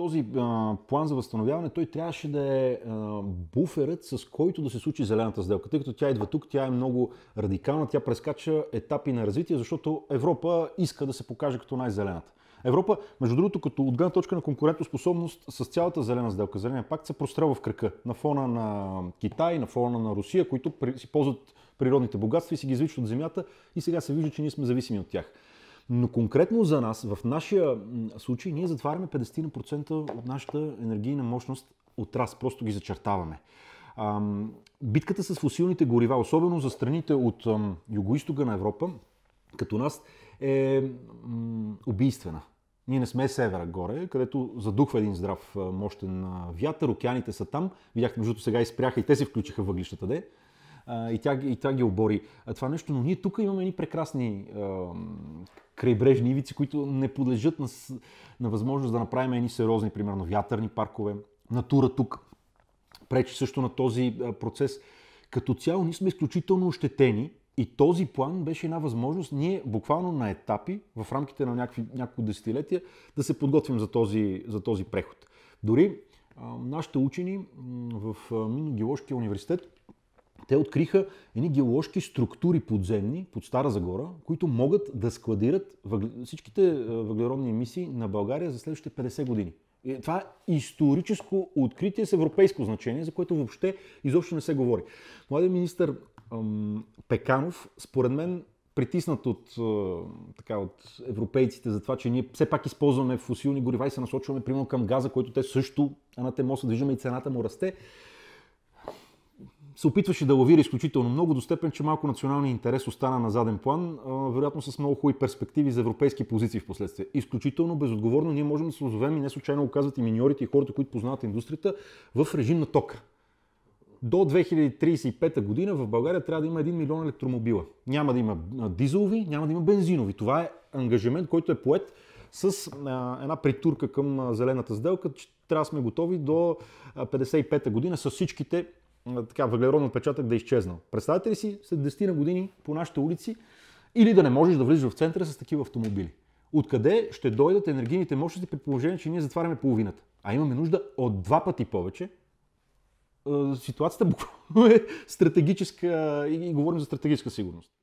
този а, план за възстановяване, той трябваше да е а, буферът, с който да се случи зелената сделка. Тъй като тя идва тук, тя е много радикална, тя прескача етапи на развитие, защото Европа иска да се покаже като най-зелената. Европа, между другото, като от гледна точка на конкурентоспособност с цялата зелена сделка, зеления пакт се прострелва в кръка на фона на Китай, на фона на Русия, които си ползват природните богатства и си ги извичат от земята и сега се вижда, че ние сме зависими от тях. Но конкретно за нас, в нашия случай, ние затваряме 50% от нашата енергийна мощност от раз, просто ги зачертаваме. битката с фусилните горива, особено за страните от юго-истога на Европа, като нас, е убийствена. Ние не сме севера горе, където задухва един здрав мощен вятър, океаните са там. Видяхте, между сега изпряха и те се включиха въглищата, де. И тя, и тя ги обори това нещо, но ние тук имаме едни прекрасни крайбрежни ивици, които не подлежат на, на възможност да направим едни сериозни, примерно вятърни паркове. Натура тук пречи също на този процес. Като цяло ние сме изключително ощетени и този план беше една възможност ние буквално на етапи, в рамките на някакви, няколко десетилетия, да се подготвим за този, за този преход. Дори а, нашите учени в минно университет те откриха едни геоложки структури подземни под Стара Загора, които могат да складират всичките е, въглеродни емисии на България за следващите 50 години. И това е историческо откритие с европейско значение, за което въобще изобщо не се говори. Младият министр Пеканов, според мен, притиснат от, е, така, от европейците за това, че ние все пак използваме фусилни горива и се насочваме примерно към газа, който те също, ана те може да и цената му расте се опитваше да лавира изключително много, до степен, че малко националния интерес остана на заден план, вероятно с много хубави перспективи за европейски позиции в последствие. Изключително безотговорно ние можем да се озовем и не случайно оказват и миньорите и хората, които познават индустрията, в режим на тока. До 2035 година в България трябва да има 1 милион електромобила. Няма да има дизелови, няма да има бензинови. Това е ангажимент, който е поет с а, една притурка към а, зелената сделка, че трябва да сме готови до 55-та година с всичките така, въглероден отпечатък да е изчезнал. Представете ли си след 10 на години по нашите улици или да не можеш да влизаш в центъра с такива автомобили? Откъде ще дойдат енергийните мощности при положение, че ние затваряме половината? А имаме нужда от два пъти повече. Ситуацията буквално е стратегическа и говорим за стратегическа сигурност.